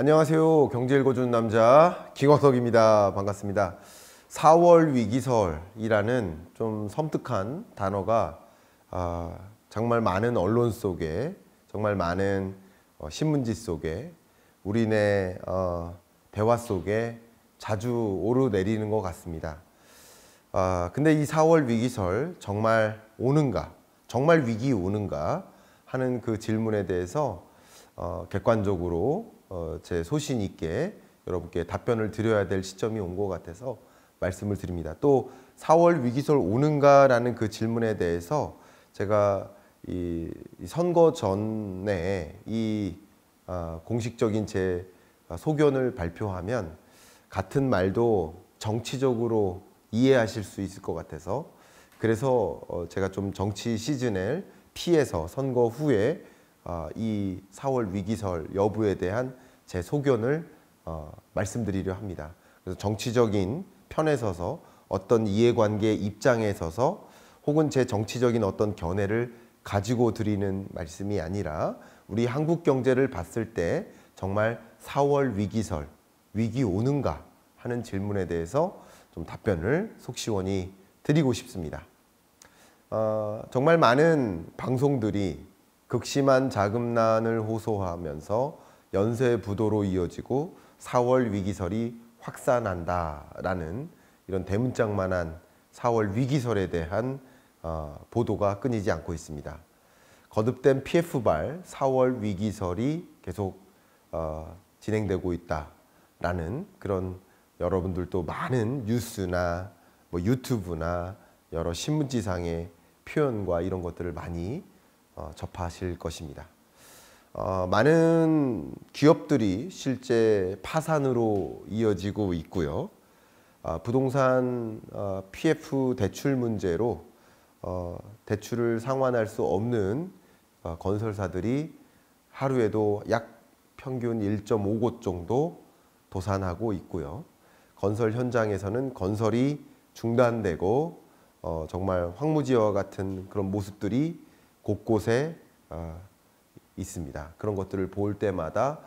안녕하세요. 경제 읽어주는 남자 김광석입니다 반갑습니다. 4월 위기설이라는 좀 섬뜩한 단어가 아, 정말 많은 언론 속에 정말 많은 어, 신문지 속에 우리네 어, 대화 속에 자주 오르내리는 것 같습니다. 아, 근데 이 4월 위기설 정말 오는가? 정말 위기 오는가? 하는 그 질문에 대해서 어, 객관적으로 어, 제 소신 있게 여러분께 답변을 드려야 될 시점이 온 것 같아서 말씀을 드립니다. 또 4월 위기설 오는가라는 그 질문에 대해서 제가 이 선거 전에 이 아, 공식적인 제 소견을 발표하면 같은 말도 정치적으로 이해하실 수 있을 것 같아서 그래서 어, 제가 좀 정치 시즌을 피해서 선거 후에 어, 이 4월 위기설 여부에 대한 제 소견을 어, 말씀드리려 합니다. 그래서 정치적인 편에 서서 어떤 이해관계 입장에 서서 혹은 제 정치적인 어떤 견해를 가지고 드리는 말씀이 아니라 우리 한국 경제를 봤을 때 정말 4월 위기설, 위기 오는가 하는 질문에 대해서 좀 답변을 속시원히 드리고 싶습니다. 어, 정말 많은 방송들이 극심한 자금난을 호소하면서 연쇄 부도로 이어지고 4월 위기설이 확산한다라는 이런 대문짝만한 4월 위기설에 대한 어, 보도가 끊이지 않고 있습니다. 거듭된 PF발 4월 위기설이 계속 어, 진행되고 있다라는 그런 여러분들도 많은 뉴스나 뭐 유튜브나 여러 신문지상의 표현과 이런 것들을 많이 어, 접하실 것입니다. 어, 많은 기업들이 실제 파산으로 이어지고 있고요. 어, 부동산 PF 대출 문제로 대출을 상환할 수 없는 건설사들이 하루에도 약 평균 1.5곳 정도 도산하고 있고요. 건설 현장에서는 건설이 중단되고 정말 황무지와 같은 그런 모습들이 곳곳에 어, 있습니다. 그런 것들을 볼 때마다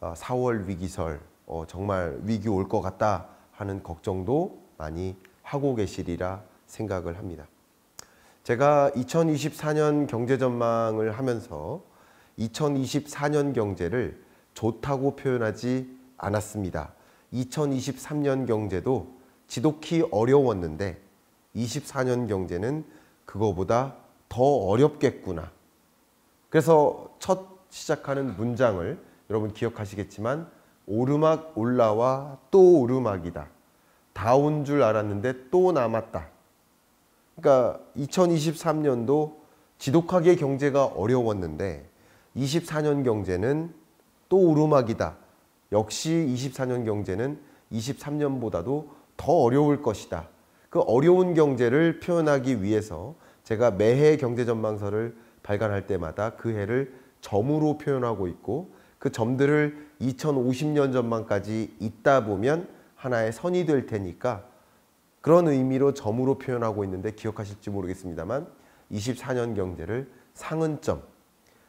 4월 어, 위기설 어, 정말 위기 올 것 같다 하는 걱정도 많이 하고 계시리라 생각을 합니다. 제가 2024년 경제 전망을 하면서 2024년 경제를 좋다고 표현하지 않았습니다. 2023년 경제도 지독히 어려웠는데 24년 경제는 그거보다 더 어렵겠구나. 그래서 첫 시작하는 문장을 여러분 기억하시겠지만 오르막 올라와 또 오르막이다. 다 온 줄 알았는데 또 남았다. 그러니까 2023년도 지독하게 경제가 어려웠는데 24년 경제는 또 오르막이다. 역시 24년 경제는 23년보다도 더 어려울 것이다. 그 어려운 경제를 표현하기 위해서 제가 매해 경제 전망서를 발간할 때마다 그 해를 점으로 표현하고 있고 그 점들을 2050년 전망까지 있다 보면 하나의 선이 될 테니까 그런 의미로 점으로 표현하고 있는데 기억하실지 모르겠습니다만 24년 경제를 상은점,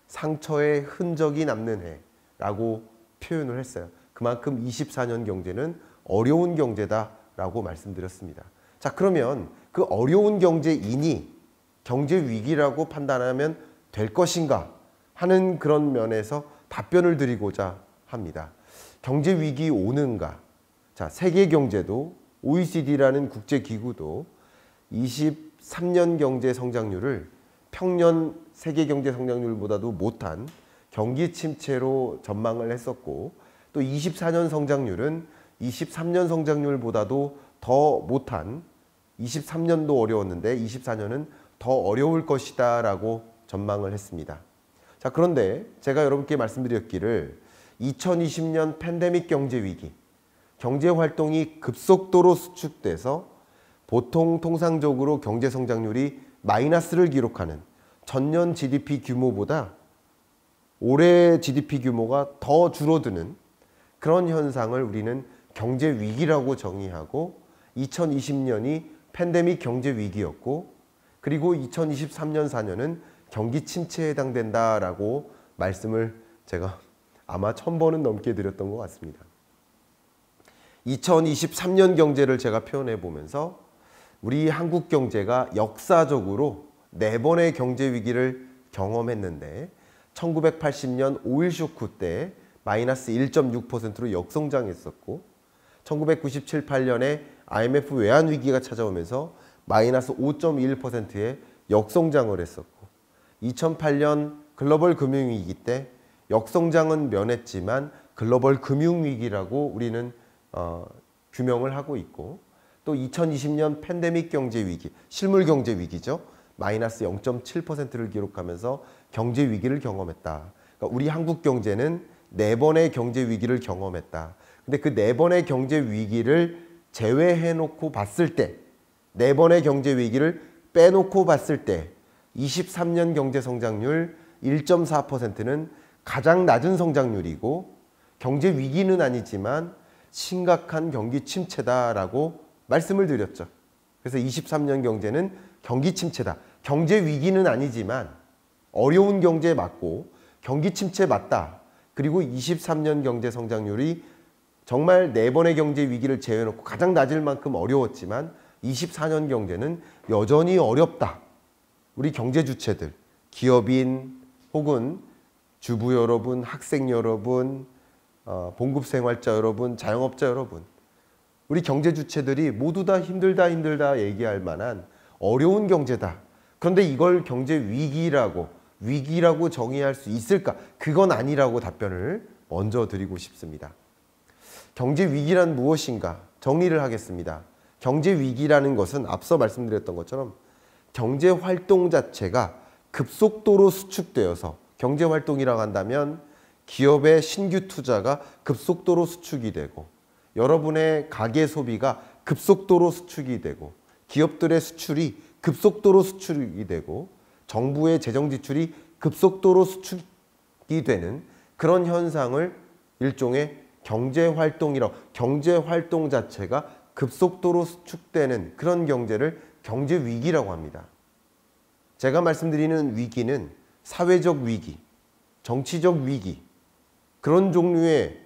상처의 흔적이 남는 해라고 표현을 했어요. 그만큼 24년 경제는 어려운 경제다라고 말씀드렸습니다. 자, 그러면 그 어려운 경제이니 경제 위기라고 판단하면 될 것인가 하는 그런 면에서 답변을 드리고자 합니다. 경제 위기 오는가? 자, 세계 경제도 OECD라는 국제 기구도 23년 경제 성장률을 평년 세계 경제 성장률보다도 못한 경기 침체로 전망을 했었고 또 24년 성장률은 23년 성장률보다도 더 못한 23년도 어려웠는데 24년은 더 어려울 것이다 라고 전망을 했습니다. 자, 그런데 제가 여러분께 말씀드렸기를 2020년 팬데믹 경제 위기, 경제 활동이 급속도로 수축돼서 보통 통상적으로 경제 성장률이 마이너스를 기록하는 전년 GDP 규모보다 올해 GDP 규모가 더 줄어드는 그런 현상을 우리는 경제 위기라고 정의하고 2020년이 팬데믹 경제 위기였고 그리고 2023년 4년은 경기 침체에 해당된다라고 말씀을 제가 아마 천번은 넘게 드렸던 것 같습니다. 2023년 경제를 제가 표현해 보면서 우리 한국 경제가 역사적으로 네 번의 경제 위기를 경험했는데 1980년 5.1 쇼크 때 마이너스 1.6%로 역성장했었고 1997, 8년에 IMF 외환 위기가 찾아오면서 마이너스 5 1의 역성장을 했었고 2008년 글로벌 금융위기 때 역성장은 면했지만 글로벌 금융위기라고 우리는 어, 규명을 하고 있고 또 2020년 팬데믹 경제 위기, 실물 경제 위기죠. 마이너스 0.7%를 기록하면서 경제 위기를 경험했다. 그러니까 우리 한국 경제는 네 번의 경제 위기를 경험했다. 근데 그 네 번의 경제 위기를 제외해 놓고 봤을 때네 번의 경제 위기를 빼놓고 봤을 때 23년 경제 성장률 1.4%는 가장 낮은 성장률이고 경제 위기는 아니지만 심각한 경기 침체다라고 말씀을 드렸죠. 그래서 23년 경제는 경기 침체다. 경제 위기는 아니지만 어려운 경제에 맞고 경기 침체 맞다. 그리고 23년 경제 성장률이 정말 네 번의 경제 위기를 제외놓고 가장 낮을 만큼 어려웠지만 24년 경제는 여전히 어렵다. 우리 경제 주체들, 기업인 혹은 주부 여러분, 학생 여러분, 어, 봉급 생활자 여러분, 자영업자 여러분, 우리 경제 주체들이 모두 다 힘들다 힘들다 얘기할 만한 어려운 경제다. 그런데 이걸 경제 위기라고 위기라고 정의할 수 있을까? 그건 아니라고 답변을 먼저 드리고 싶습니다. 경제 위기란 무엇인가? 정리를 하겠습니다. 경제 위기라는 것은 앞서 말씀드렸던 것처럼 경제 활동 자체가 급속도로 수축되어서 경제 활동이라고 한다면 기업의 신규 투자가 급속도로 수축이 되고 여러분의 가계 소비가 급속도로 수축이 되고 기업들의 수출이 급속도로 수축이 되고 정부의 재정 지출이 급속도로 수축이 되는 그런 현상을 일종의 경제 활동이라고 경제 활동 자체가 급속도로 수축되는 그런 경제를 경제 위기라고 합니다. 제가 말씀드리는 위기는 사회적 위기, 정치적 위기, 그런 종류의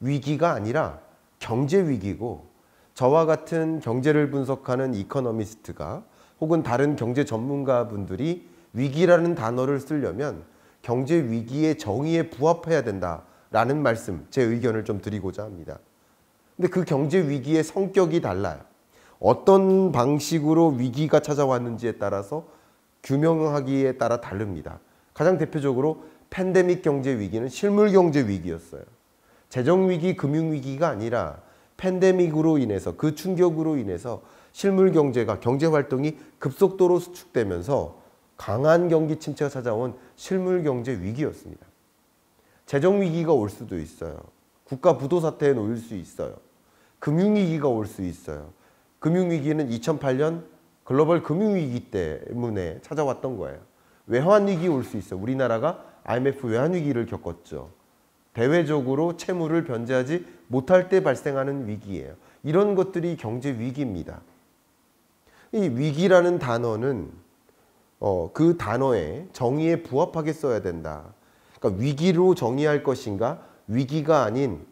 위기가 아니라 경제 위기고 저와 같은 경제를 분석하는 이코노미스트가 혹은 다른 경제 전문가분들이 위기라는 단어를 쓰려면 경제 위기의 정의에 부합해야 된다라는 말씀, 제 의견을 좀 드리고자 합니다. 근데 그 경제 위기의 성격이 달라요. 어떤 방식으로 위기가 찾아왔는지에 따라서 규명하기에 따라 다릅니다. 가장 대표적으로 팬데믹 경제 위기는 실물 경제 위기였어요. 재정 위기, 금융 위기가 아니라 팬데믹으로 인해서 그 충격으로 인해서 실물 경제가 경제 활동이 급속도로 수축되면서 강한 경기 침체가 찾아온 실물 경제 위기였습니다. 재정 위기가 올 수도 있어요. 국가 부도 사태에 놓일 수 있어요. 금융위기가 올 수 있어요. 금융위기는 2008년 글로벌 금융위기 때문에 찾아왔던 거예요. 외환위기 올 수 있어요. 우리나라가 IMF 외환위기를 겪었죠. 대외적으로 채무를 변제하지 못할 때 발생하는 위기예요. 이런 것들이 경제 위기입니다. 이 위기라는 단어는 어, 그 단어의 정의에 부합하게 써야 된다. 그러니까 위기로 정의할 것인가? 위기가 아닌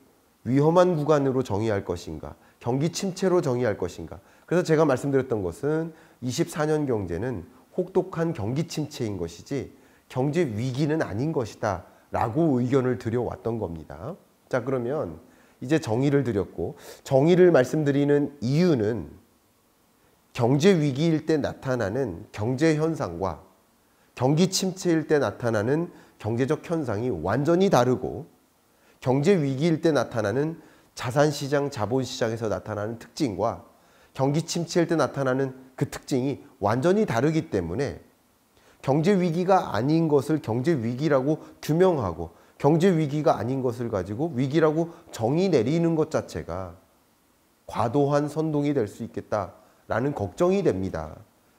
위험한 구간으로 정의할 것인가, 경기 침체로 정의할 것인가. 그래서 제가 말씀드렸던 것은 24년 경제는 혹독한 경기 침체인 것이지 경제 위기는 아닌 것이다 라고 의견을 드려왔던 겁니다. 자, 그러면 이제 정의를 드렸고 정의를 말씀드리는 이유는 경제 위기일 때 나타나는 경제 현상과 경기 침체일 때 나타나는 경제적 현상이 완전히 다르고 경제 위기일 때 나타나는 자산시장, 자본시장에서 나타나는 특징과 경기 침체일 때 나타나는 그 특징이 완전히 다르기 때문에 경제 위기가 아닌 것을 경제 위기라고 규명하고 경제 위기가 아닌 것을 가지고 위기라고 정의 내리는 것 자체가 과도한 선동이 될 수 있겠다라는 걱정이 됩니다.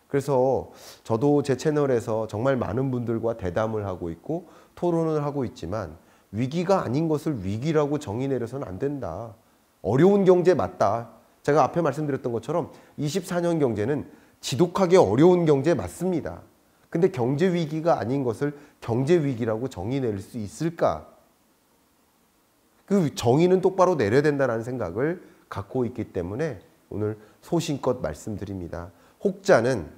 그래서 저도 제 채널에서 정말 많은 분들과 대담을 하고 있고 토론을 하고 있지만 위기가 아닌 것을 위기라고 정의 내려서는 안 된다. 어려운 경제 맞다. 제가 앞에 말씀드렸던 것처럼 24년 경제는 지독하게 어려운 경제 맞습니다. 근데 경제 위기가 아닌 것을 경제 위기라고 정의 낼 수 있을까? 그 정의는 똑바로 내려야 된다는 생각을 갖고 있기 때문에 오늘 소신껏 말씀드립니다. 혹자는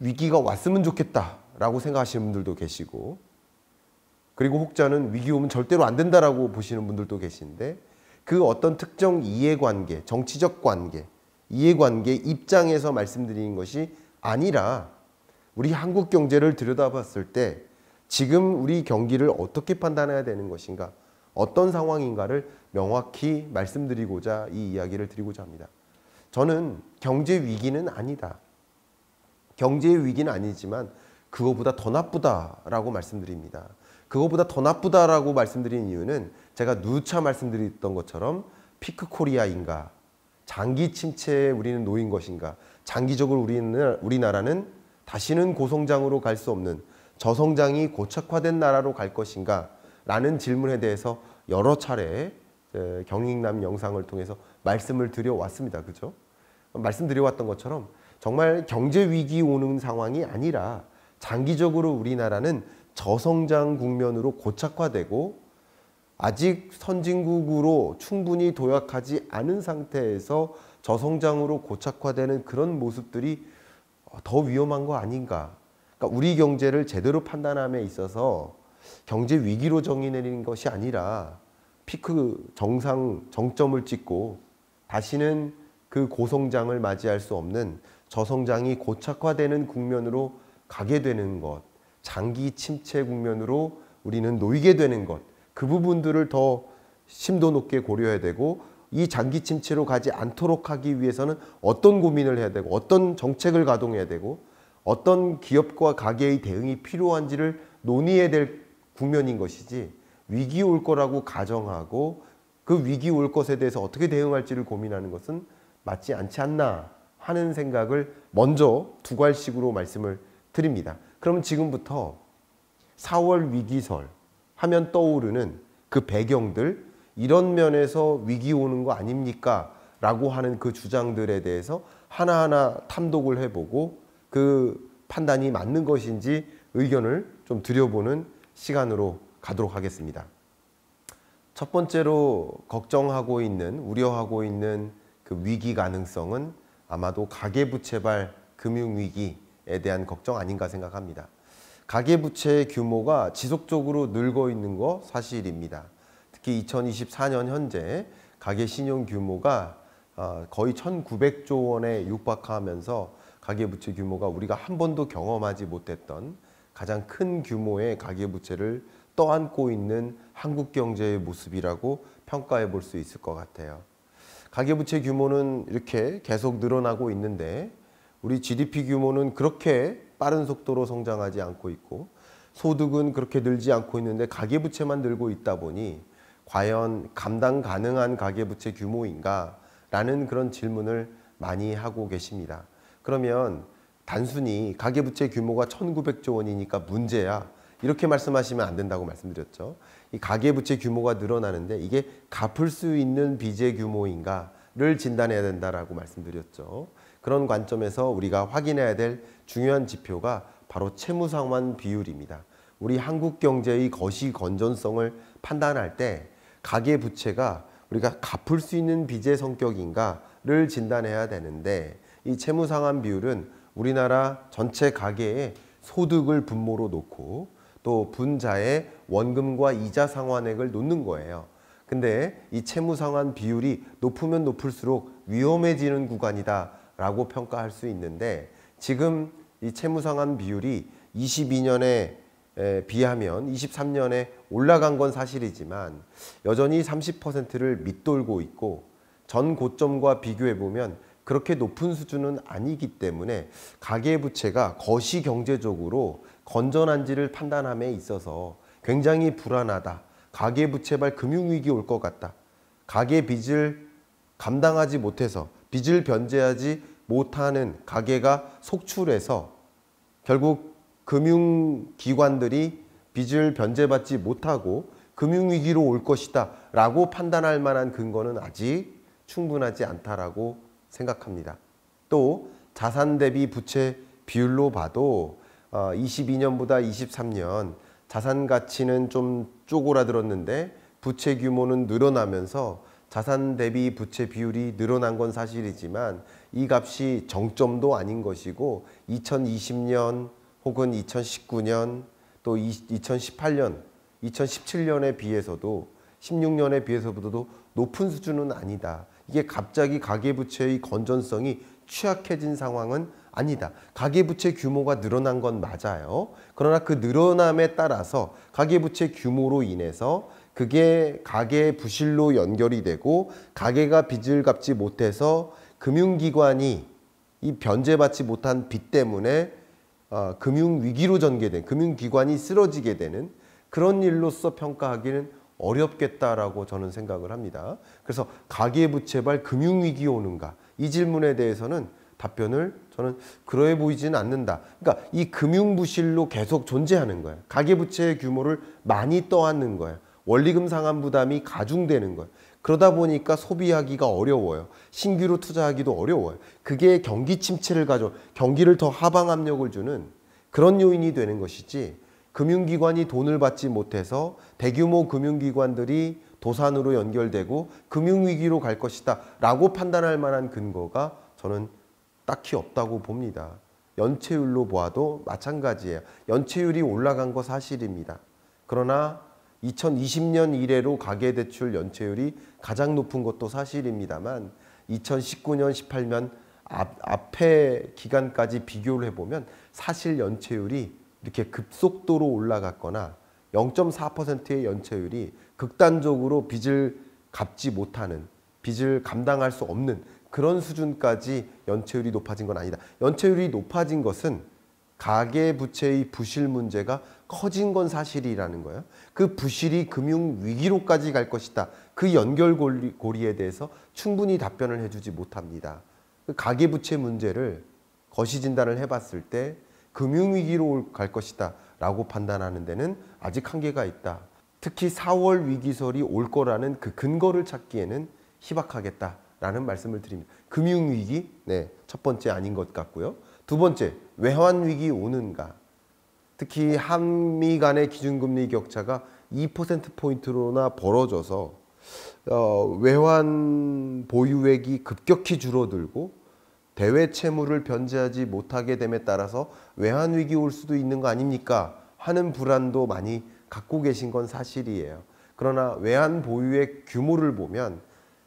위기가 왔으면 좋겠다라고 생각하시는 분들도 계시고 그리고 혹자는 위기 오면 절대로 안 된다라고 보시는 분들도 계신데 그 어떤 특정 이해관계, 정치적 관계, 이해관계 입장에서 말씀드리는 것이 아니라 우리 한국 경제를 들여다봤을 때 지금 우리 경기를 어떻게 판단해야 되는 것인가 어떤 상황인가를 명확히 말씀드리고자 이 이야기를 드리고자 합니다. 저는 경제 위기는 아니다. 경제 위기는 아니지만 그거보다 더 나쁘다라고 말씀드립니다. 그거보다 더 나쁘다라고 말씀드린 이유는 제가 누차 말씀드렸던 것처럼 피크 코리아인가 장기 침체에 우리는 놓인 것인가 장기적으로 우리는 우리나라는 다시는 고성장으로 갈 수 없는 저성장이 고착화된 나라로 갈 것인가 라는 질문에 대해서 여러 차례 경익남 영상을 통해서 말씀을 드려왔습니다. 그죠? 말씀드려왔던 것처럼 정말 경제 위기 오는 상황이 아니라 장기적으로 우리나라는 저성장 국면으로 고착화되고 아직 선진국으로 충분히 도약하지 않은 상태에서 저성장으로 고착화되는 그런 모습들이 더 위험한 거 아닌가. 그러니까 우리 경제를 제대로 판단함에 있어서 경제 위기로 정의 내리는 것이 아니라 피크 정상 정점을 찍고 다시는 그 고성장을 맞이할 수 없는 저성장이 고착화되는 국면으로 가게 되는 것 장기 침체 국면으로 우리는 놓이게 되는 것, 그 부분들을 더 심도 높게 고려해야 되고 이 장기 침체로 가지 않도록 하기 위해서는 어떤 고민을 해야 되고 어떤 정책을 가동해야 되고 어떤 기업과 가계의 대응이 필요한지를 논의해야 될 국면인 것이지 위기 올 거라고 가정하고 그 위기 올 것에 대해서 어떻게 대응할지를 고민하는 것은 맞지 않지 않나 하는 생각을 먼저 두괄식으로 말씀을 드립니다. 그럼 지금부터 4월 위기설 하면 떠오르는 그 배경들 이런 면에서 위기 오는 거 아닙니까? 라고 하는 그 주장들에 대해서 하나하나 탐독을 해보고 그 판단이 맞는 것인지 의견을 좀 들여보는 시간으로 가도록 하겠습니다. 첫 번째로 걱정하고 있는 우려하고 있는 그 위기 가능성은 아마도 가계부채발 금융위기 부채에 대한 걱정 아닌가 생각합니다. 가계부채의 규모가 지속적으로 늘고 있는 거 사실입니다. 특히 2024년 현재 가계 신용 규모가 어, 거의 1,900조 원에 육박하면서 가계부채 규모가 우리가 한 번도 경험하지 못했던 가장 큰 규모의 가계부채를 떠안고 있는 한국 경제의 모습이라고 평가해 볼 수 있을 것 같아요. 가계부채 규모는 이렇게 계속 늘어나고 있는데 우리 GDP 규모는 그렇게 빠른 속도로 성장하지 않고 있고 소득은 그렇게 늘지 않고 있는데 가계부채만 늘고 있다 보니 과연 감당 가능한 가계부채 규모인가라는 그런 질문을 많이 하고 계십니다. 그러면 단순히 가계부채 규모가 1900조 원이니까 문제야. 이렇게 말씀하시면 안 된다고 말씀드렸죠. 이 가계부채 규모가 늘어나는데 이게 갚을 수 있는 빚의 규모인가를 진단해야 된다라고 말씀드렸죠. 그런 관점에서 우리가 확인해야 될 중요한 지표가 바로 채무상환 비율입니다. 우리 한국 경제의 거시 건전성을 판단할 때 가계 부채가 우리가 갚을 수 있는 빚의 성격인가를 진단해야 되는데 이 채무상환 비율은 우리나라 전체 가계의 소득을 분모로 놓고 또 분자의 원금과 이자 상환액을 놓는 거예요. 근데 이 채무상환 비율이 높으면 높을수록 위험해지는 구간이다 라고 평가할 수 있는데 지금 이 채무상환 비율이 22년에 비하면 23년에 올라간 건 사실이지만 여전히 30%를 밑돌고 있고 전 고점과 비교해보면 그렇게 높은 수준은 아니기 때문에 가계부채가 거시 경제적으로 건전한지를 판단함에 있어서 굉장히 불안하다. 가계부채발 금융위기 올 것 같다. 가계빚을 감당하지 못해서 빚을 변제하지 못하는 가게가 속출해서 결국 금융기관들이 빚을 변제받지 못하고 금융위기로 올 것이다 라고 판단할 만한 근거는 아직 충분하지 않다라고 생각합니다. 또 자산 대비 부채 비율로 봐도 22년보다 어, 23년 자산 가치는 좀 쪼그라들었는데 부채 규모는 늘어나면서 자산 대비 부채 비율이 늘어난 건 사실이지만 이 값이 정점도 아닌 것이고 2020년 혹은 2019년 또 2018년, 2017년에 비해서도 16년에 비해서보다도 높은 수준은 아니다. 이게 갑자기 가계부채의 건전성이 취약해진 상황은 아니다. 가계부채 규모가 늘어난 건 맞아요. 그러나 그 늘어남에 따라서 가계부채 규모로 인해서 그게 가계 부실로 연결이 되고 가계가 빚을 갚지 못해서 금융기관이 이 변제받지 못한 빚 때문에 어, 금융위기로 전개된 금융기관이 쓰러지게 되는 그런 일로서 평가하기는 어렵겠다라고 저는 생각을 합니다. 그래서 가계부채발 금융위기 오는가 이 질문에 대해서는 답변을 저는 그러해 보이지는 않는다. 그러니까 이 금융부실로 계속 존재하는 거예요. 가계부채의 규모를 많이 떠안는 거예요. 원리금 상환 부담이 가중되는 거예요. 그러다 보니까 소비하기가 어려워요. 신규로 투자하기도 어려워요. 그게 경기 침체를 가져 경기를 더 하방 압력을 주는 그런 요인이 되는 것이지 금융기관이 돈을 받지 못해서 대규모 금융기관들이 도산으로 연결되고 금융위기로 갈 것이다 라고 판단할 만한 근거가 저는 딱히 없다고 봅니다. 연체율로 보아도 마찬가지예요. 연체율이 올라간 거 사실입니다. 그러나 2020년 이래로 가계대출 연체율이 가장 높은 것도 사실입니다만 2019년 18년 앞, 앞에 기간까지 비교를 해보면 사실 연체율이 이렇게 급속도로 올라갔거나 0.4%의 연체율이 극단적으로 빚을 갚지 못하는 빚을 감당할 수 없는 그런 수준까지 연체율이 높아진 건 아니다. 연체율이 높아진 것은 가계 부채의 부실 문제가 커진 건 사실이라는 거예요. 그 부실이 금융 위기로까지 갈 것이다. 그 연결고리에 대해서 충분히 답변을 해주지 못합니다. 그 가계 부채 문제를 거시 진단을 해봤을 때 금융 위기로 갈 것이다. 라고 판단하는 데는 아직 한계가 있다. 특히 4월 위기설이 올 거라는 그 근거를 찾기에는 희박하겠다라는 말씀을 드립니다. 금융위기, 네, 첫 번째 아닌 것 같고요. 두 번째, 외환 위기 오는가? 특히 한미 간의 기준금리 격차가 2% 포인트로나 벌어져서 어, 외환 보유액이 급격히 줄어들고 대외 채무를 변제하지 못하게 됨에 따라서 외환 위기 올 수도 있는 거 아닙니까? 하는 불안도 많이 갖고 계신 건 사실이에요. 그러나 외환 보유액 규모를 보면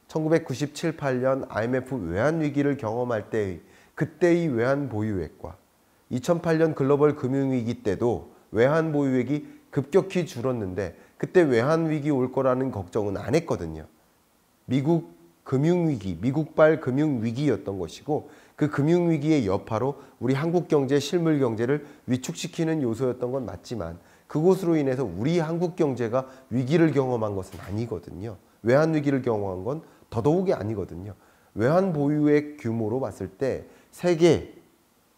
1997, 8년 IMF 외환 위기를 경험할 때의 그때의 외환 보유액과 2008년 글로벌 금융위기 때도 외환 보유액이 급격히 줄었는데 그때 외환 위기 올 거라는 걱정은 안 했거든요. 미국 금융위기, 미국발 금융위기였던 것이고 그 금융위기의 여파로 우리 한국 경제, 실물 경제를 위축시키는 요소였던 건 맞지만 그곳으로 인해서 우리 한국 경제가 위기를 경험한 것은 아니거든요. 외환 위기를 경험한 건 더더욱이 아니거든요. 외환 보유액 규모로 봤을 때 세계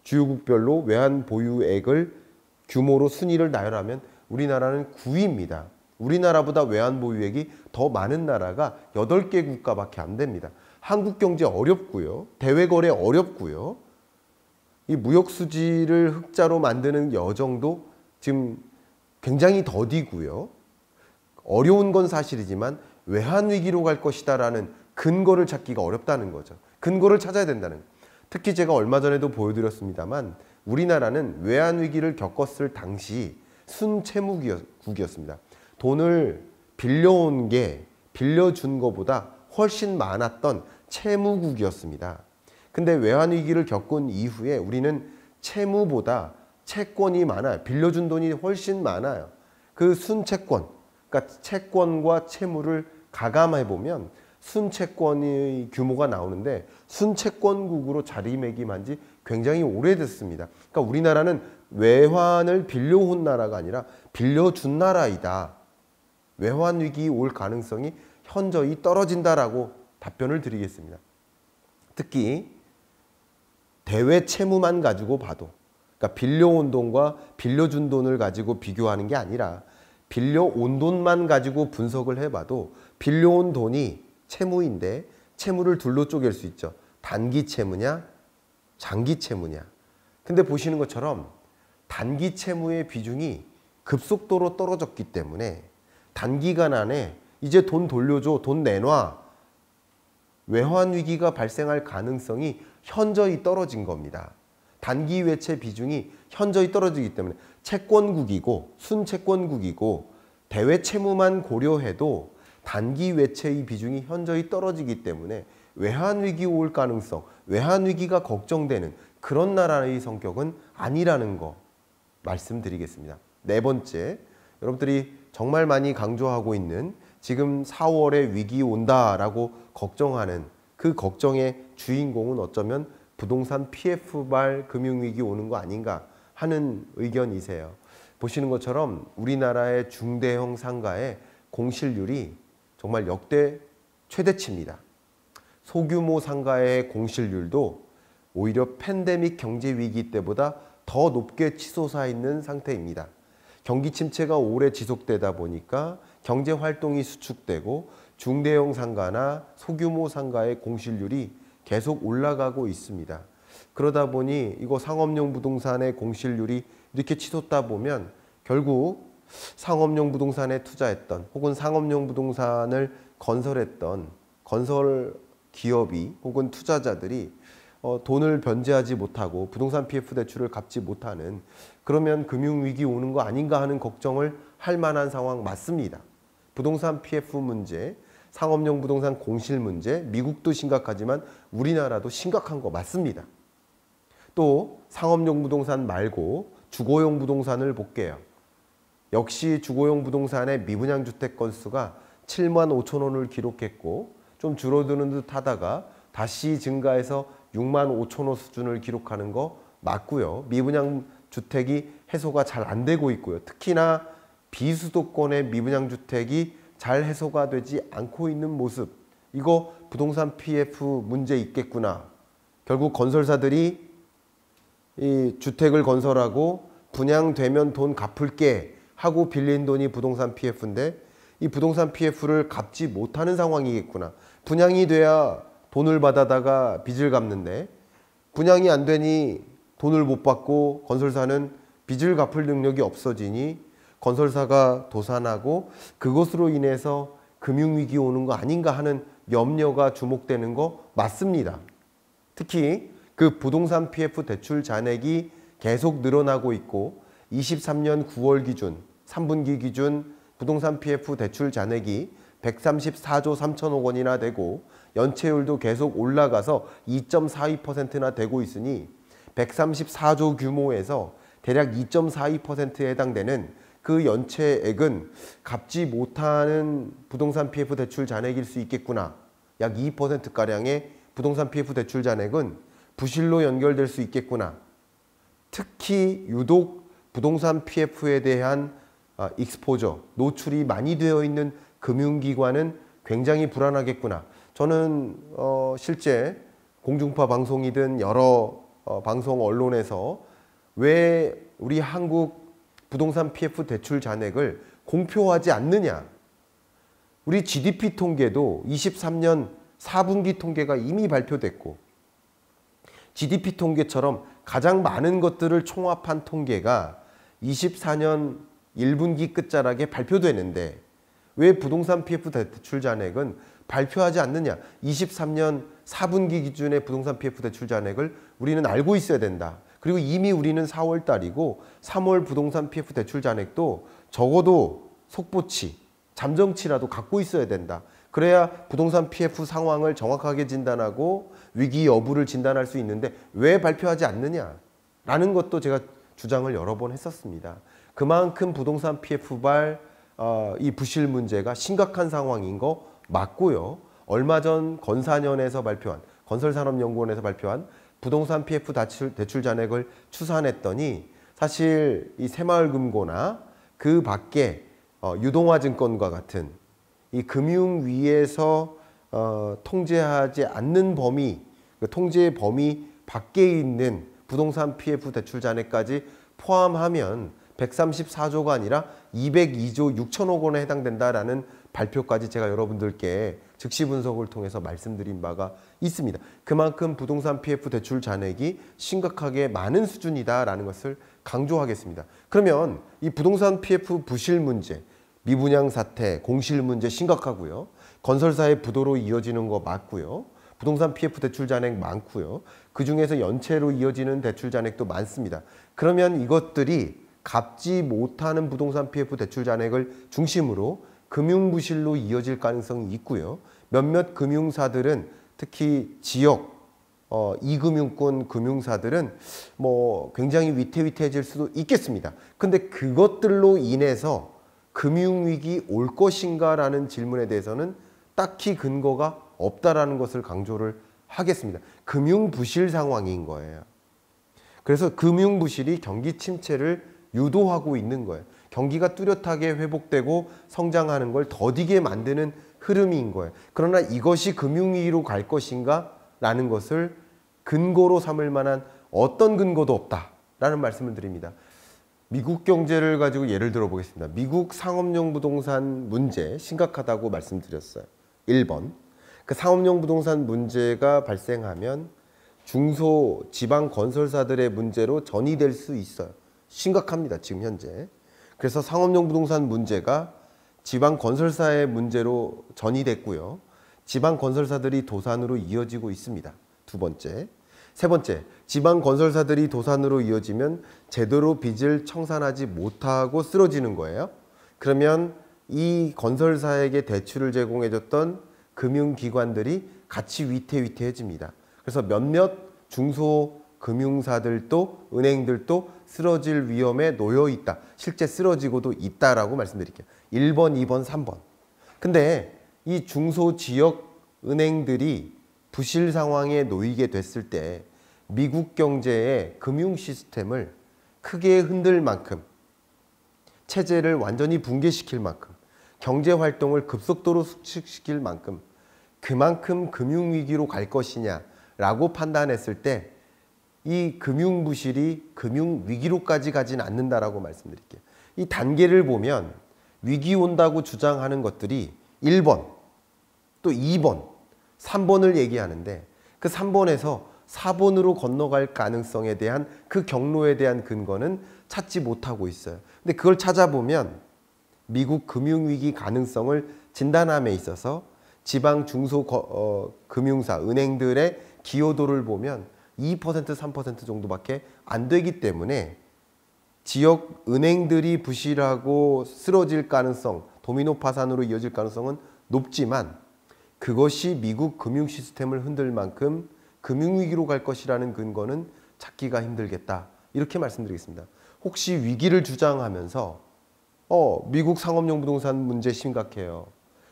주요국별로 외환 보유액을 규모로 순위를 나열하면 우리나라는 9위입니다. 우리나라보다 외환 보유액이 더 많은 나라가 8개 국가밖에 안 됩니다. 한국 경제 어렵고요. 대외 거래 어렵고요. 이 무역 수지를 흑자로 만드는 여정도 지금 굉장히 더디고요. 어려운 건 사실이지만 외환 위기로 갈 것이다라는 근거를 찾기가 어렵다는 거죠. 근거를 찾아야 된다는 거죠. 특히 제가 얼마 전에도 보여드렸습니다만 우리나라는 외환위기를 겪었을 당시 순채무국이었습니다. 돈을 빌려온 게 빌려준 것보다 훨씬 많았던 채무국이었습니다. 근데 외환위기를 겪은 이후에 우리는 채무보다 채권이 많아요. 빌려준 돈이 훨씬 많아요. 그 순채권, 그러니까 채권과 채무를 가감해보면 순채권의 규모가 나오는데 순채권국으로 자리매김한 지 굉장히 오래됐습니다. 그러니까 우리나라는 외환을 빌려온 나라가 아니라 빌려준 나라이다. 외환 위기 올 가능성이 현저히 떨어진다라고 답변을 드리겠습니다. 특히 대외 채무만 가지고 봐도 그러니까 빌려온 돈과 빌려준 돈을 가지고 비교하는 게 아니라 빌려온 돈만 가지고 분석을 해봐도 빌려온 돈이 채무인데 채무를 둘로 쪼갤 수 있죠. 단기 채무냐, 장기 채무냐. 근데 보시는 것처럼 단기 채무의 비중이 급속도로 떨어졌기 때문에 단기간 안에 이제 돈 돌려줘, 돈 내놔. 외환 위기가 발생할 가능성이 현저히 떨어진 겁니다. 단기 외채 비중이 현저히 떨어지기 때문에 채권국이고 순채권국이고 대외 채무만 고려해도 단기 외채의 비중이 현저히 떨어지기 때문에 외환 위기 올 가능성, 외환 위기가 걱정되는 그런 나라의 성격은 아니라는 거 말씀드리겠습니다. 네 번째, 여러분들이 정말 많이 강조하고 있는 지금 4월에 위기 온다라고 걱정하는 그 걱정의 주인공은 어쩌면 부동산 PF발 금융위기 오는 거 아닌가 하는 의견이세요. 보시는 것처럼 우리나라의 중대형 상가의 공실률이 정말 역대 최대치입니다. 소규모 상가의 공실률도 오히려 팬데믹 경제 위기 때보다 더 높게 치솟아 있는 상태입니다. 경기 침체가 오래 지속되다 보니까 경제 활동이 수축되고 중대형 상가나 소규모 상가의 공실률이 계속 올라가고 있습니다. 그러다 보니 이거 상업용 부동산의 공실률이 이렇게 치솟다 보면 결국 상업용 부동산에 투자했던 혹은 상업용 부동산을 건설했던 건설 기업이 혹은 투자자들이 어, 돈을 변제하지 못하고 부동산 PF 대출을 갚지 못하는 그러면 금융위기 오는 거 아닌가 하는 걱정을 할 만한 상황 맞습니다. 부동산 PF 문제, 상업용 부동산 공실 문제, 미국도 심각하지만 우리나라도 심각한 거 맞습니다. 또 상업용 부동산 말고 주거용 부동산을 볼게요. 역시 주거용 부동산의 미분양 주택 건수가 7만 5천 원을 기록했고 좀 줄어드는 듯 하다가 다시 증가해서 6만 5천 원 수준을 기록하는 거 맞고요. 미분양 주택이 해소가 잘 안 되고 있고요. 특히나 비수도권의 미분양 주택이 잘 해소가 되지 않고 있는 모습. 이거 부동산 PF 문제 있겠구나. 결국 건설사들이 이 주택을 건설하고 분양되면 돈 갚을게 하고 빌린 돈이 부동산 PF인데 이 부동산 PF를 갚지 못하는 상황이겠구나. 분양이 돼야 돈을 받아다가 빚을 갚는데 분양이 안 되니 돈을 못 받고 건설사는 빚을 갚을 능력이 없어지니 건설사가 도산하고 그것으로 인해서 금융위기 오는 거 아닌가 하는 염려가 주목되는 거 맞습니다. 특히 그 부동산 PF 대출 잔액이 계속 늘어나고 있고 23년 9월 기준 3분기 기준 부동산 PF 대출 잔액이 134조 3천억 원이나 되고 연체율도 계속 올라가서 2.42%나 되고 있으니 134조 규모에서 대략 2.42%에 해당되는 그 연체액은 갚지 못하는 부동산 PF 대출 잔액일 수 있겠구나. 약 2%가량의 부동산 PF 대출 잔액은 부실로 연결될 수 있겠구나. 특히 유독 부동산 PF에 대한 아, 익스포저, 노출이 많이 되어 있는 금융기관은 굉장히 불안하겠구나. 저는 어, 실제 공중파 방송이든 여러 어, 방송 언론에서 왜 우리 한국 부동산 PF 대출 잔액을 공표하지 않느냐. 우리 GDP 통계도 23년 4분기 통계가 이미 발표됐고 GDP 통계처럼 가장 많은 것들을 총합한 통계가 24년 1분기 끝자락에 발표되는데 왜 부동산 PF 대출 잔액은 발표하지 않느냐. 23년 4분기 기준의 부동산 PF 대출 잔액을 우리는 알고 있어야 된다. 그리고 이미 우리는 4월 달이고 3월 부동산 PF 대출 잔액도 적어도 속보치, 잠정치라도 갖고 있어야 된다. 그래야 부동산 PF 상황을 정확하게 진단하고 위기 여부를 진단할 수 있는데 왜 발표하지 않느냐 라는 것도 제가 주장을 여러 번 했었습니다. 그만큼 부동산 피해 부발 어, 이 부실 문제가 심각한 상황인 거 맞고요. 얼마 전 건산연에서 발표한 건설산업연구원에서 발표한 부동산 PF 대출, 대출 잔액을 추산했더니 사실 이 새마을금고나 그 밖에 어, 유동화증권과 같은 이 금융 위에서 어, 통제하지 않는 범위, 그 통제 범위 밖에 있는 부동산 PF 대출 잔액까지 포함하면 134조가 아니라 202조 6천억 원에 해당된다라는 발표까지 제가 여러분들께 즉시 분석을 통해서 말씀드린 바가 있습니다. 그만큼 부동산 PF 대출 잔액이 심각하게 많은 수준이다라는 것을 강조하겠습니다. 그러면 이 부동산 PF 부실 문제, 미분양 사태, 공실 문제 심각하고요. 건설사의 부도로 이어지는 거 맞고요. 부동산 PF 대출 잔액 많고요. 그중에서 연체로 이어지는 대출 잔액도 많습니다. 그러면 이것들이 갚지 못하는 부동산 PF 대출 잔액을 중심으로 금융 부실로 이어질 가능성이 있고요. 몇몇 금융사들은 특히 지역 어, 이금융권 금융사들은 뭐 굉장히 위태위태해질 수도 있겠습니다. 근데 그것들로 인해서 금융위기 올 것인가라는 질문에 대해서는 딱히 근거가 없다라는 것을 강조를 하겠습니다. 금융부실 상황인 거예요. 그래서 금융부실이 경기 침체를 유도하고 있는 거예요. 경기가 뚜렷하게 회복되고 성장하는 걸 더디게 만드는 흐름인 거예요. 그러나 이것이 금융위기로 갈 것인가? 라는 것을 근거로 삼을 만한 어떤 근거도 없다. 라는 말씀을 드립니다. 미국 경제를 가지고 예를 들어 보겠습니다. 미국 상업용 부동산 문제 심각하다고 말씀드렸어요. 1번. 그 상업용 부동산 문제가 발생하면 중소 지방 건설사들의 문제로 전이될 수 있어요. 심각합니다. 지금 현재. 그래서 상업용 부동산 문제가 지방 건설사의 문제로 전이됐고요. 지방 건설사들이 도산으로 이어지고 있습니다. 두 번째. 세 번째, 지방 건설사들이 도산으로 이어지면 제대로 빚을 청산하지 못하고 쓰러지는 거예요. 그러면 이 건설사에게 대출을 제공해줬던 금융기관들이 같이 위태위태해집니다. 그래서 몇몇 중소 금융사들도 은행들도 쓰러질 위험에 놓여 있다. 실제 쓰러지고도 있다라고 말씀드릴게요. 1번, 2번, 3번. 근데 이 중소 지역 은행들이 부실 상황에 놓이게 됐을 때 미국 경제의 금융 시스템을 크게 흔들 만큼 체제를 완전히 붕괴시킬 만큼 경제 활동을 급속도로 수축시킬 만큼 그만큼 금융 위기로 갈 것이냐라고 판단했을 때이 금융 부실이 금융 위기로까지 가진 않는다라고 말씀드릴게요. 이 단계를 보면 위기 온다고 주장하는 것들이 1번, 또 2번, 3번을 얘기하는데 그 3번에서 4번으로 건너갈 가능성에 대한 그 경로에 대한 근거는 찾지 못하고 있어요. 근데 그걸 찾아보면 미국 금융위기 가능성을 진단함에 있어서 지방 중소금융사, 어, 은행들의 기여도를 보면 2% 3% 정도밖에 안 되기 때문에 지역 은행들이 부실하고 쓰러질 가능성, 도미노 파산으로 이어질 가능성은 높지만 그것이 미국 금융 시스템을 흔들 만큼 금융 위기로 갈 것이라는 근거는 찾기가 힘들겠다. 이렇게 말씀드리겠습니다. 혹시 위기를 주장하면서 어, 미국 상업용 부동산 문제 심각해요.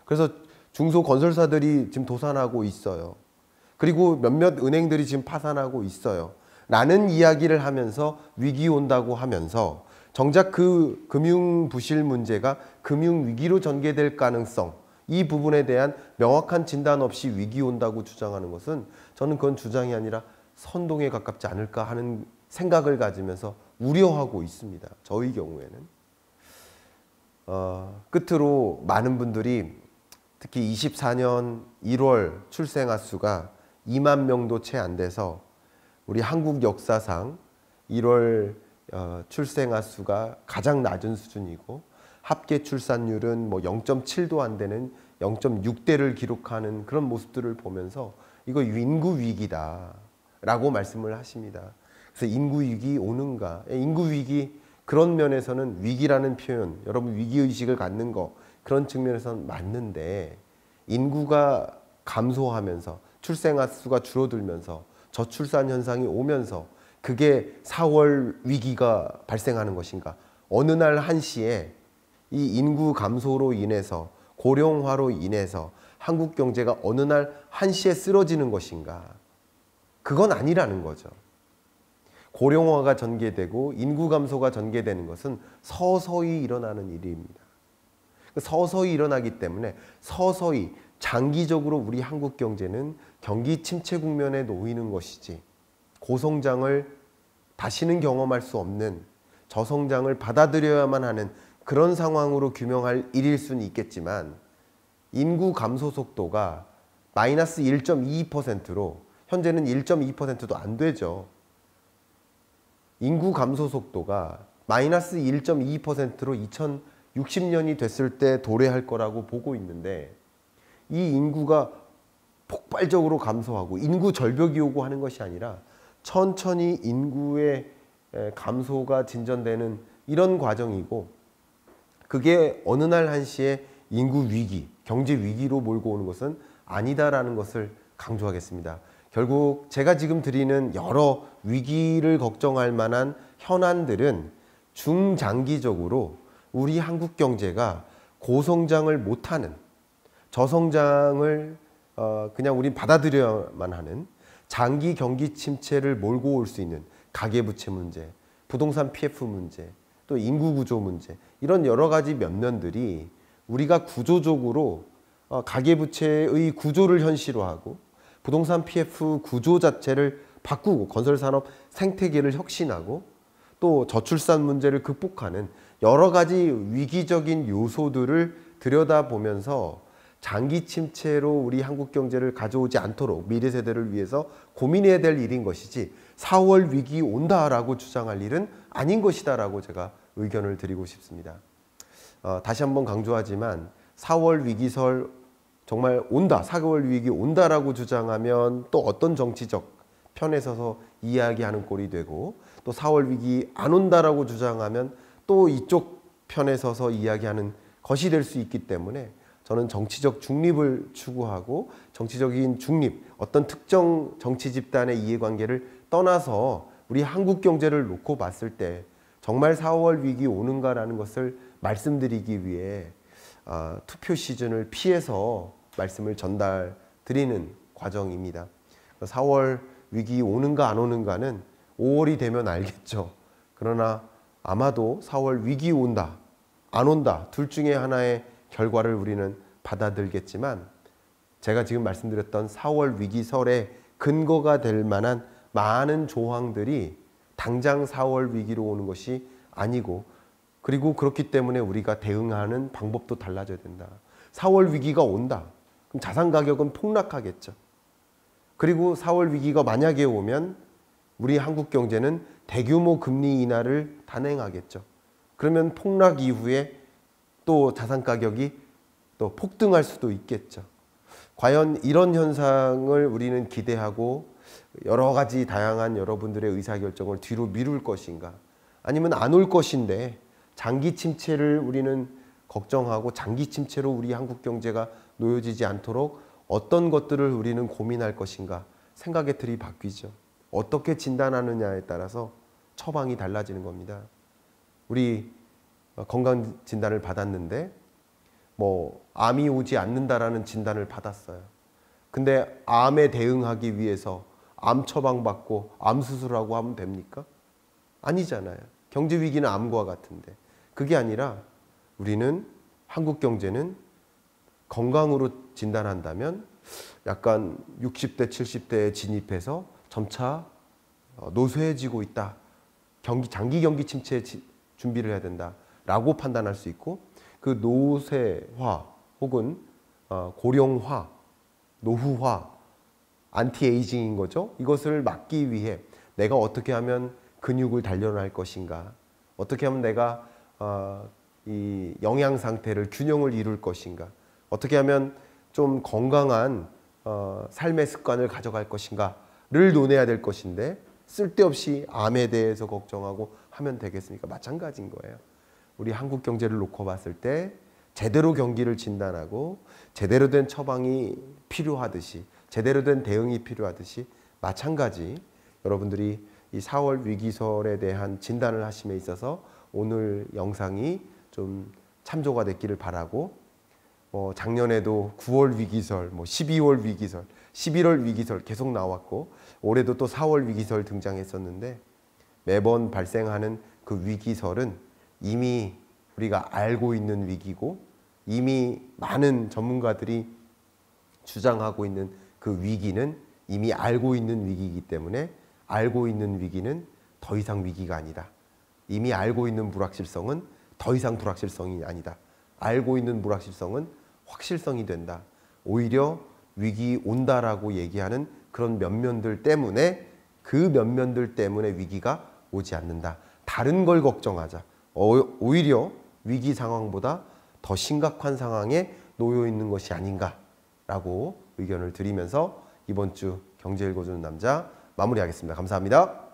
그래서 중소 건설사들이 지금 도산하고 있어요. 그리고 몇몇 은행들이 지금 파산하고 있어요. 라는 이야기를 하면서 위기 온다고 하면서 정작 그 금융 부실 문제가 금융 위기로 전개될 가능성 이 부분에 대한 명확한 진단 없이 위기 온다고 주장하는 것은 저는 그건 주장이 아니라 선동에 가깝지 않을까 하는 생각을 가지면서 우려하고 있습니다. 저희 경우에는. 어, 끝으로 많은 분들이 특히 24년 1월 출생아 수가 2만 명도 채 안 돼서 우리 한국 역사상 1월 어, 출생아 수가 가장 낮은 수준이고 합계 출산율은 뭐 0.7도 안 되는 0.6대를 기록하는 그런 모습들을 보면서 이거 인구 위기다라고 말씀을 하십니다. 그래서 인구 위기 오는가? 예, 인구 위기 그런 면에서는 위기라는 표현, 여러분 위기 의식을 갖는 거 그런 측면에서는 맞는데 인구가 감소하면서 출생아 수가 줄어들면서 저출산 현상이 오면서 그게 4월 위기가 발생하는 것인가? 어느 날 한시에 이 인구 감소로 인해서 고령화로 인해서 한국 경제가 어느 날 한시에 쓰러지는 것인가? 그건 아니라는 거죠. 고령화가 전개되고 인구 감소가 전개되는 것은 서서히 일어나는 일입니다. 서서히 일어나기 때문에 서서히 장기적으로 우리 한국 경제는 경기 침체 국면에 놓이는 것이지 고성장을 다시는 경험할 수 없는 저성장을 받아들여야만 하는 그런 상황으로 규명할 일일 수는 있겠지만 인구 감소 속도가 마이너스 1 2로 현재는 1.2%도 안 되죠. 인구 감소 속도가 마이너스 1.2%로 2060년이 됐을 때 도래할 거라고 보고 있는데 이 인구가 폭발적으로 감소하고 인구 절벽이 오고 하는 것이 아니라 천천히 인구의 감소가 진전되는 이런 과정이고 그게 어느 날 한시에 인구 위기, 경제 위기로 몰고 오는 것은 아니다라는 것을 강조하겠습니다. 결국 제가 지금 드리는 여러 위기를 걱정할 만한 현안들은 중장기적으로 우리 한국 경제가 고성장을 못하는 저성장을 어, 그냥 우린 받아들여야만 하는 장기 경기 침체를 몰고 올 수 있는 가계부채 문제, 부동산 PF 문제, 또 인구 구조 문제 이런 여러 가지 면면들이 우리가 구조적으로 어, 가계부채의 구조를 현실화하고 부동산 PF 구조 자체를 바꾸고 건설산업 생태계를 혁신하고 또 저출산 문제를 극복하는 여러 가지 위기적인 요소들을 들여다보면서 장기 침체로 우리 한국 경제를 가져오지 않도록 미래 세대를 위해서 고민해야 될 일인 것이지 4월 위기 온다라고 주장할 일은 아닌 것이다라고 제가 의견을 드리고 싶습니다. 어, 다시 한번 강조하지만 4월 위기설 정말 온다, 4월 개 위기 온다라고 주장하면 또 어떤 정치적 편에 서서 이야기하는 꼴이 되고 또 4월 위기 안 온다라고 주장하면 또 이쪽 편에 서서 이야기하는 것이 될 수 있기 때문에 저는 정치적 중립을 추구하고 정치적인 중립, 어떤 특정 정치 집단의 이해관계를 떠나서 우리 한국 경제를 놓고 봤을 때 정말 4월 위기 오는가라는 것을 말씀드리기 위해 어, 투표 시즌을 피해서 말씀을 전달 드리는 과정입니다. 4월 위기 오는가 안 오는가는 5월이 되면 알겠죠. 그러나 아마도 4월 위기 온다, 안 온다, 둘 중에 하나의 결과를 우리는 받아들겠지만 제가 지금 말씀드렸던 4월 위기설의 근거가 될 만한 많은 조항들이 당장 4월 위기로 오는 것이 아니고 그리고 그렇기 때문에 우리가 대응하는 방법도 달라져야 된다. 4월 위기가 온다. 그럼 자산 가격은 폭락하겠죠. 그리고 4월 위기가 만약에 오면 우리 한국 경제는 대규모 금리 인하를 단행하겠죠. 그러면 폭락 이후에 또 자산 가격이 또 폭등할 수도 있겠죠. 과연 이런 현상을 우리는 기대하고 여러 가지 다양한 여러분들의 의사결정을 뒤로 미룰 것인가 아니면 안 올 것인데 장기 침체를 우리는 걱정하고 장기 침체로 우리 한국 경제가 놓여지지 않도록 어떤 것들을 우리는 고민할 것인가 생각의 틀이 바뀌죠. 어떻게 진단하느냐에 따라서 처방이 달라지는 겁니다. 우리 어, 건강 진단을 받았는데 뭐 암이 오지 않는다라는 진단을 받았어요. 근데 암에 대응하기 위해서 암 처방받고 암 수술하고 하면 됩니까? 아니잖아요. 경제 위기는 암과 같은데 그게 아니라 우리는 한국 경제는 건강으로 진단한다면 약간 60대 70대에 진입해서 점차 어, 노쇠해지고 있다. 경기 장기 경기 침체 준비를 해야 된다. 라고 판단할 수 있고 그 노쇠화 혹은 어, 고령화, 노후화, 안티에이징인 거죠. 이것을 막기 위해 내가 어떻게 하면 근육을 단련할 것인가 어떻게 하면 내가 어, 이 영양 상태를 균형을 이룰 것인가 어떻게 하면 좀 건강한 어, 삶의 습관을 가져갈 것인가를 논해야 될 것인데 쓸데없이 암에 대해서 걱정하고 하면 되겠습니까? 마찬가지인 거예요. 우리 한국 경제를 놓고 봤을 때 제대로 경기를 진단하고 제대로 된 처방이 필요하듯이 제대로 된 대응이 필요하듯이 마찬가지 여러분들이 이 4월 위기설에 대한 진단을 하심에 있어서 오늘 영상이 좀 참조가 됐기를 바라고 뭐 작년에도 9월 위기설, 뭐 12월 위기설, 11월 위기설 계속 나왔고 올해도 또 4월 위기설 등장했었는데 매번 발생하는 그 위기설은 이미 우리가 알고 있는 위기고 이미 많은 전문가들이 주장하고 있는 그 위기는 이미 알고 있는 위기이기 때문에 알고 있는 위기는 더 이상 위기가 아니다. 이미 알고 있는 불확실성은 더 이상 불확실성이 아니다. 알고 있는 불확실성은 확실성이 된다. 오히려 위기 온다라고 얘기하는 그런 면면들 때문에 그 면면들 때문에 위기가 오지 않는다. 다른 걸 걱정하자. 어, 오히려 위기 상황보다 더 심각한 상황에 놓여 있는 것이 아닌가라고 의견을 드리면서 이번 주 경제 읽어주는 남자 마무리하겠습니다. 감사합니다.